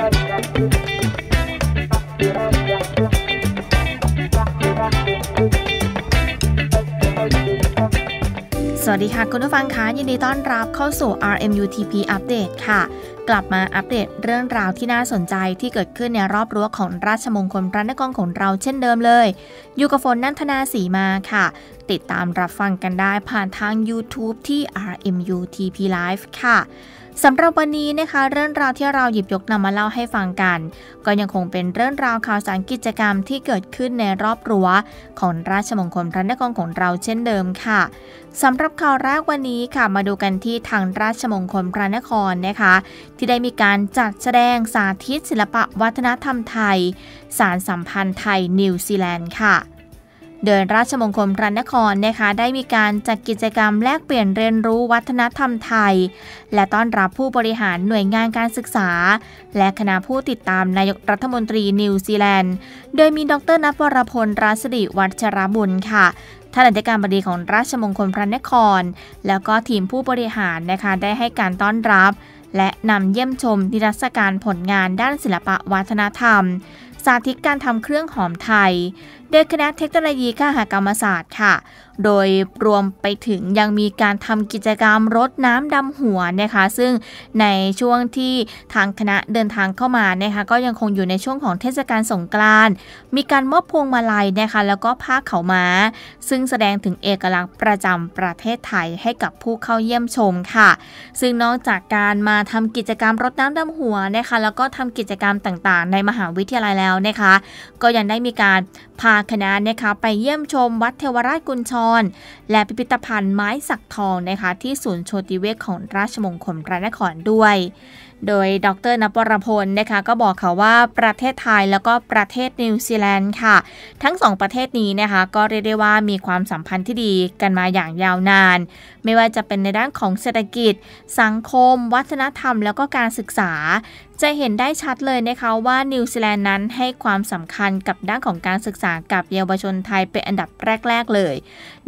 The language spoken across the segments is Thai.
สวัสดีค่ะ คุณผู้ฟังคะยินดีต้อนรับเข้าสู่ RMU TP Update ค่ะ กลับมาอัปเดตเรื่องราวที่น่าสนใจที่เกิดขึ้นในรอบรั้วของราชมงคลพระนครของเราเช่นเดิมเลย อยู่กับฝนนันทนาสีมาค่ะ ติดตามรับฟังกันได้ผ่านทาง YouTube ที่ RMU TP Live ค่ะสำหรับวันนี้นะคะเรื่องราวที่เราหยิบยกนำมาเล่าให้ฟังกัน ก็ยังคงเป็นเรื่องราวข่าวสารกิจกรรมที่เกิดขึ้นในรอบรั้วของราชมงคลพระนครของเราเช่นเดิมค่ะสำหรับข่าวแรกวันนี้ค่ะมาดูกันที่ทางราชมงคลพระนครนะคะ ที่ได้มีการจัดแสดงสาธิตศิลปะวัฒนธรรมไทย สารสัมพันธ์ไทยนิวซีแลนด์ค่ะเดินราชมงคลพระนครนะคะได้มีการจัดกิจกรรมแลกเปลี่ยนเรียนรู้วัฒนธรรมไทย และต้อนรับผู้บริหารหน่วยงานการศึกษา และคณะผู้ติดตามนายกรัฐมนตรีนิวซีแลนด์ โดยมีดรนัทวรพลรัศดิวัชรบุญค่ะท่านอธิการบดีของราชมงคลพระนคร แล้วก็ทีมผู้บริหารนะคะได้ให้การต้อนรับ และนำเยี่ยมชมนิทรรศการผลงานด้านศิลปะวัฒนธรรม สาธิตการทำเครื่องหอมไทยโดยคณะเทคโนโลยีข้าหากรรมศาสตร์ค่ะ โดยรวมไปถึงยังมีการทำกิจกรรมรดน้ำดำหัวนะคะ ซึ่งในช่วงที่ทางคณะเดินทางเข้ามานะคะก็ยังคงอยู่ในช่วงของเทศกาลสงกรานต์ มีการมอบพวงมาลัยนะคะ แล้วก็ผ้าเขามา้าซึ่งแสดงถึงเอกลักษณ์ประจำประเทศไทยให้กับผู้เข้าเยี่ยมชมค่ะ ซึ่งนอกจากการมาทำกิจกรรมรดน้ำดำหัวนะคะ แล้วก็ทำกิจกรรมต่าง ๆ ในมหาวิทยาลัยแล้วนะคะ ก็ยังได้มีการพาคณะนะคะไปเยี่ยมชมวัดเทวราชกุญชร และพิพิธภัณฑ์ไม้สักทองนะคะที่ศูนย์โชติเวกของราชมงคลพระนครด้วยโดยดรนภรพล นะคะ ก็บอกค่ะว่าประเทศไทยแล้วก็ประเทศนิวซีแลนด์ค่ะ ทั้งสองประเทศนี้นะคะ ก็เรียกได้ว่ามีความสัมพันธ์ที่ดีกันมาอย่างยาวนาน ไม่ว่าจะเป็นในด้านของเศรษฐกิจ สังคม วัฒนธรรมแล้วก็การศึกษา จะเห็นได้ชัดเลยนะคะว่านิวซีแลนด์นั้นให้ความสำคัญกับด้านของการศึกษากับเยาวชนไทยเป็นอันดับแรก ๆเลย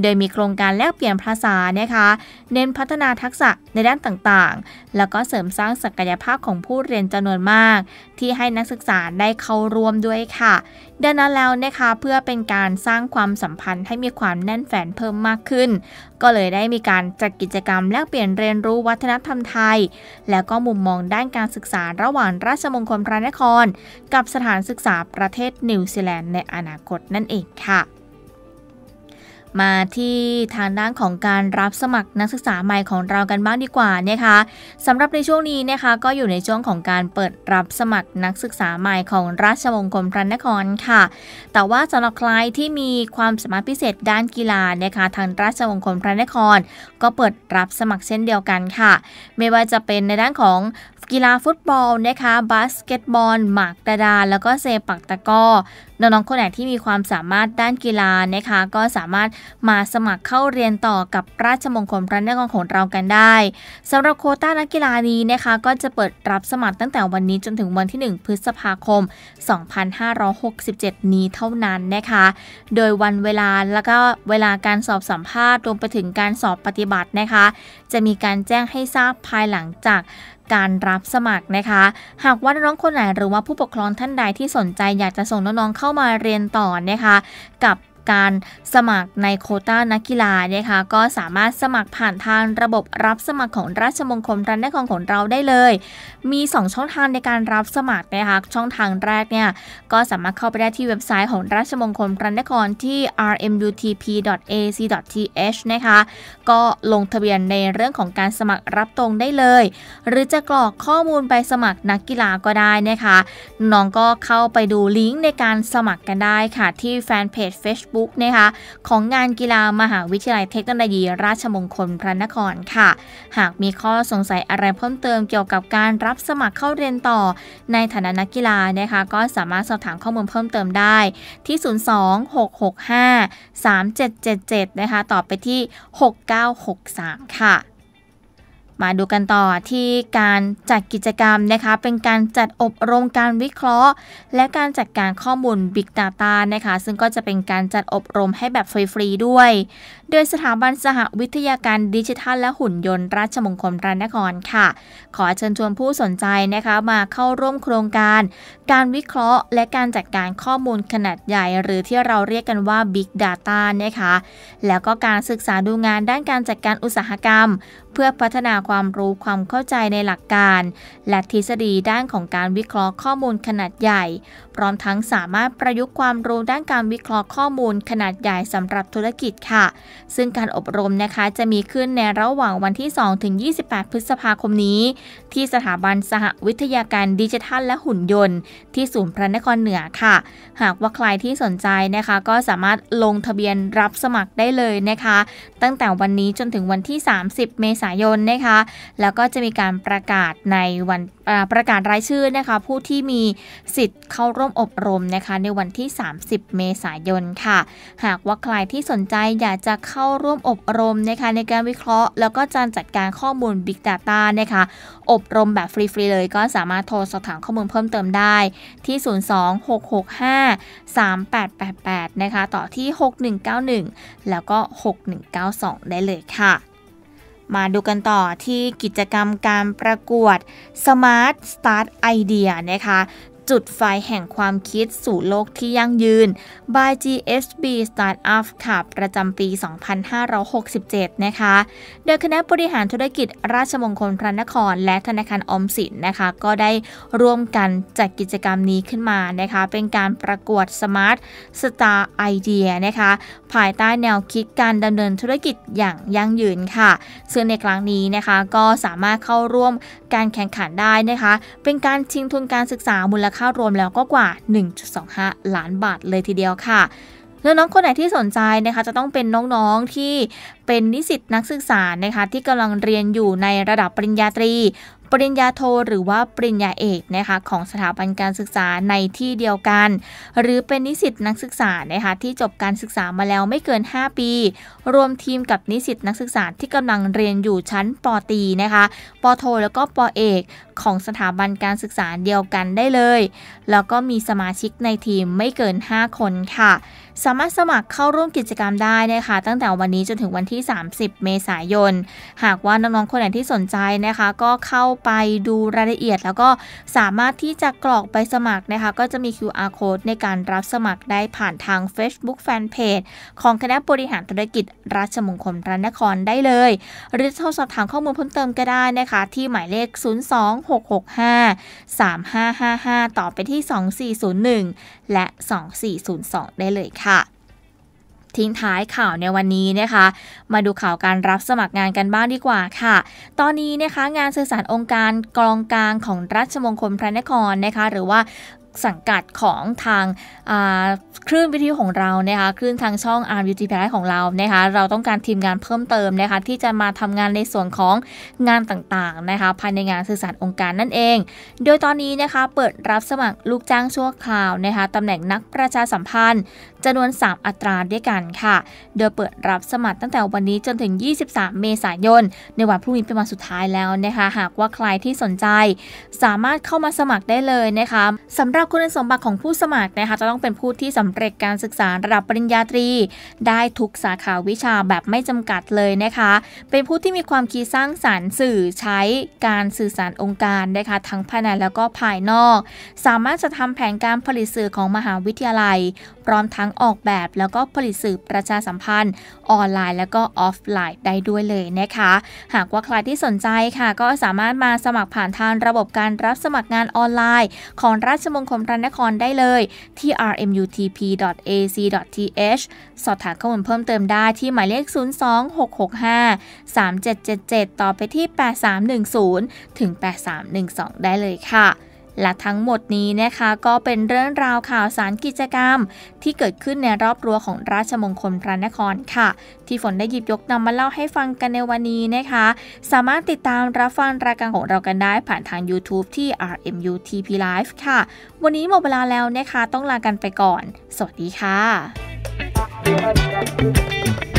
โดยมีโครงการแลกเปลี่ยนภาษานะคะ เน้นพัฒนาทักษะในด้านต่างๆ แล้วก็เสริมสร้างศักยภาพของผู้เรียนจำนวนมาก ที่ให้นักศึกษาได้เข้าร่วมด้วยค่ะ ดังนั้นแล้วนะคะเพื่อเป็นการสร้างความสัมพันธ์ให้มีความแน่นแฟนเพิ่มมากขึ้น ก็เลยได้มีการจัดกิจกรรมแลกเปลี่ยนเรียนรู้วัฒนธรรมไทย แล้วก็มุมมองด้านการศึกษาระหว่างราชมงคลพระนคร กับสถานศึกษาประเทศนิวซีแลนด์ในอนาคตนั่นเองค่ะมาที่ทางด้านของการรับสมัครนักศึกษาใหม่ของเรากันบ้างดีกว่านะคะสำหรับในช่วงนี้นะคะก็อยู่ในช่วงของการเปิดรับสมัครนักศึกษาใหม่ของราชมงคลพระนครค่ะ แต่ว่าสำหรับใครที่มีความสามารถพิเศษด้านกีฬานะคะทางราชมงคลพระนคร ก็เปิดรับสมัครเช่นเดียวกันค่ะ ไม่ว่าจะเป็นในด้านของกีฬาฟุตบอลนะคะบาสเกตบอลหมากกระดานแล้วก็เซปักตะก้อน้อง ๆ คนไหนที่มีความสามารถด้านกีฬานะคะก็สามารถมาสมัครเข้าเรียนต่อกับราชมงคลพระนครของเรากันได้สำหรับโคต้านักกีฬานี้นะคะ ก็จะเปิดรับสมัครตั้งแต่วันนี้จนถึงวันที่ 1 พฤษภาคม 2567 นี้เท่านั้นนะคะ โดยวันเวลาแล้วก็เวลาการสอบสัมภาษณ์รวมไปถึงการสอบปฏิบัตินะคะ จะมีการแจ้งให้ทราบภายหลังจากการรับสมัครนะคะ หากว่าน้องคนไหนหรือว่าผู้ปกครองท่านใดที่สนใจอยากจะส่งน้องๆเข้ามาเรียนต่อนะคะกับการสมัครในโคต้านักกีฬานะคะก็สามารถสมัครผ่านทางระบบรับสมัครของราชมงคลรันครของเราได้เลย มี 2 ช่องทางในการรับสมัครนะคะช่องทางแรกเนี่ยก็สามารถเข้าไปได้ที่เว็บไซต์ของราชมงคลรันครที่ rmutp.ac.th นะคะ ก็ลงทะเบียนในเรื่องของการสมัครรับตรงได้เลย หรือจะกรอกข้อมูลไปสมัครนักกีฬาก็ได้นะคะน้องก็เข้าไปดูลิงก์ในการสมัครกันได้ค่ะที่แฟนเพจ Facebook b o o k นะคะของงานกีฬามหาวิทยาลัยเทคโนโลยี ราชมงคล พระนครค่ะ หากมีข้อสงสัยอะไรเพิ่มเติมเกี่ยวกับการรับสมัครเข้าเรียนต่อ ในฐานะนักกีฬานะคะ ก็สามารถสอบถามข้อมูลเพิ่มเติมได้ที่ 026653777 นะคะตอบไปที่ 6963 ค่ะมาดูกันต่อที่การจัดกิจกรรมนะคะเป็นการจัดอบรมการวิเคราะห์ และการจัดการข้อมูล Big Data นะคะ ซึ่งก็จะเป็นการจัดอบรมให้แบบฟรีๆด้วย โดยสถาบันสหวิทยาการดิจิทัล และหุ่นยนต์ราชมงคลรานครค่ะ ขอเชิญชวนผู้สนใจนะคะมาเข้าร่วมโครงการ การวิเคราะห์ และการจัดการข้อมูลขนาดใหญ่ หรือที่เราเรียกกันว่า Big Data นะคะแล้วก็การศึกษาดูงานด้านการจัดการอุตสาหกรรมเพื่อพัฒนาความรู้ความเข้าใจในหลักการ และทฤษฎีด้านของการวิเคราะห์ข้อมูลขนาดใหญ่ พร้อมทั้งสามารถประยุกต์ความรู้ด้านการวิเคราะห์ข้อมูลขนาดใหญ่สำหรับธุรกิจค่ะ ซึ่งการอบรมนะคะจะมีขึ้นในระหว่างวันที่ 2 ถึง 28 พฤษภาคมนี้ ที่สถาบันสหวิทยาการดิจิทัลและหุ่นยนต์ที่ศูนย์พระนครเหนือค่ะ หากว่าใครที่สนใจนะคะ ก็สามารถลงทะเบียนรับสมัครได้เลยนะคะ ตั้งแต่วันนี้จนถึงวันที่ 30 เมษษายนนะคะ แล้วก็จะมีการประกาศในวันประกาศรายชื่อนะคะ ผู้ที่มีสิทธิ์เข้าร่วมอบรมนะคะ ในวันที่ 30 เมษายนค่ะ หากว่าใครที่สนใจอยากจะเข้าร่วมอบรมนะคะในการวิเคราะห์ แล้วก็การจัดการข้อมูล Big Data นะคะ อบรมแบบฟรี ๆ เลย ก็สามารถโทรสอบถามข้อมูลเพิ่มเติมได้ที่ 026653888 นะคะ ต่อที่ 6191 แล้วก็ 6192 ได้เลยค่ะมาดูกันต่อที่กิจกรรมการประกวด Smart Start Idea นะคะจุดไฟแห่งความคิดสู่โลกที่ยั่งยืน by GSB Startup ค่ะประจำปี 2567 นะคะ โดยคณะบริหารธุรกิจ ราชมงคลพระนคร และธนาคารอมสินนะคะ ก็ได้ร่วมกันจัดกิจกรรมนี้ขึ้นมานะคะ เป็นการประกวด Smart Star Idea นะคะ ภายใต้แนวคิดการดำเนินธุรกิจอย่างยั่งยืนค่ะ ซึ่งในครั้งนี้นะคะ ก็สามารถเข้าร่วมการแข่งขันได้นะคะเป็นการชิงทุนการศึกษามูลค่ารวมแล้วก็กว่า 1.25 ล้านบาทเลยทีเดียวค่ะ แล้วน้องคนไหนที่สนใจนะคะจะต้องเป็นน้องๆที่เป็นนิสิตนักศึกษานะคะที่กำลังเรียนอยู่ในระดับปริญญาตรีปริญญาโท หรือว่าปริญญาเอกนะคะ ของสถาบันการศึกษาในที่เดียวกัน หรือเป็นนิสิตนักศึกษานะคะที่จบการศึกษามาแล้วไม่เกิน 5 ปี รวมทีมกับนิสิตนักศึกษาที่กำลังเรียนอยู่ชั้นปตีนะคะปโท แล้วก็ปเอกของสถาบันการศึกษาเดียวกันได้เลยแล้วก็มีสมาชิกในทีมไม่เกิน 5 คนค่ะสามารถสมัครเข้าร่วมกิจกรรมได้นะคะ ตั้งแต่วันนี้จนถึงวันที่ 30 เมษายน หากว่าน้องๆ คนไหนที่สนใจนะคะ ก็เข้าไปดูรายละเอียด แล้วก็สามารถที่จะกรอกไปสมัครนะคะ ก็จะมี QR code ในการรับสมัครได้ผ่านทาง Facebook Fanpage ของคณะบริหารธุรกิจราชมงคลพระนครได้เลย หรือโทรสอบถามข้อมูลเพิ่มเติมก็ได้นะคะ ที่หมายเลข02665 3555ต่อไปที่2401และ 2402ได้เลยค่ะค่ะทิ้งท้ายข่าวในวันนี้นะคะ มาดูข่าวการรับสมัครงานกันบ้างดีกว่าค่ะ ตอนนี้นะคะงานสื่อสารองค์การกองกลางของรัชมงคลพระนครนะคะหรือว่าสังกัดของทางคลื่นวิทยุของเรานะคะคลื่นทางช่อง r m u t p l ี s ของเรานะคะเราต้องการทีมงานเพิ่มเติมนะคะที่จะมาทำงานในส่วนของงานต่างๆนะคะภายในงานสื่อสารองค์การนั่นเอง โดยตอนนี้นะคะเปิดรับสมัครลูกจ้างชั่วคราวนะคะตำแหน่งนักประชาสัมพันธ์จำนวน 3 อัตราด้วยกันค่ะโดยเปิดรับสมัครตั้งแต่วันนี้จนถึง 23 เมษายน ในวันพรุ่งนี้เป็นวันสุดท้ายแล้วนะคะ หากว่าใครที่สนใจ สามารถเข้ามาสมัครได้เลยนะคะสำหรับคุณสมบัติของผู้สมัครนะคะจะต้องเป็นผู้ที่สำเร็จการศึกษาระดับปริญญาตรี ได้ทุกสาขาวิชาแบบไม่จำกัดเลยนะคะ เป็นผู้ที่มีความคิดสร้างสารรค์สื่อใช้การสื่อสารองค์การนะคะทั้งภายในแล้วก็ภายนอก สามารถจะทำแผนการผลิตสื่อของมหาวิทยาลัย พร้อมทั้งออกแบบแล้วก็ผลิตสื่อประชาสัมพันธ์ ออนไลน์แล้วก็ออฟไลน์ได้ด้วยเลยนะคะ หากว่าใครที่สนใจค่ะก็สามารถมาสมัครผ่านทางระบบการรับสมัครงานออนไลน์ ของราชมงคลพระนครได้เลยที่ rmutp.ac.th สอบถามข้อมูลเพิ่มเติมได้ที่หมายเลข 02665 3777 ต่อไปที่ 8310ถึง8312 ได้เลยค่ะและทั้งหมดนี้นะคะก็เป็นเรื่องราวข่าวสารกิจกรรม ที่เกิดขึ้นในรอบรั้วของราชมงคลพระนครค่ะ ที่ฝนได้หยิบยกนำมาเล่าให้ฟังกันในวันนี้นะคะ สามารถติดตามรับฟังรายการของเรากันได้ผ่านทาง YouTube ที่ RMU TP Live ค่ะ วันนี้หมดเวลาแล้วนะคะต้องลากันไปก่อน สวัสดีค่ะ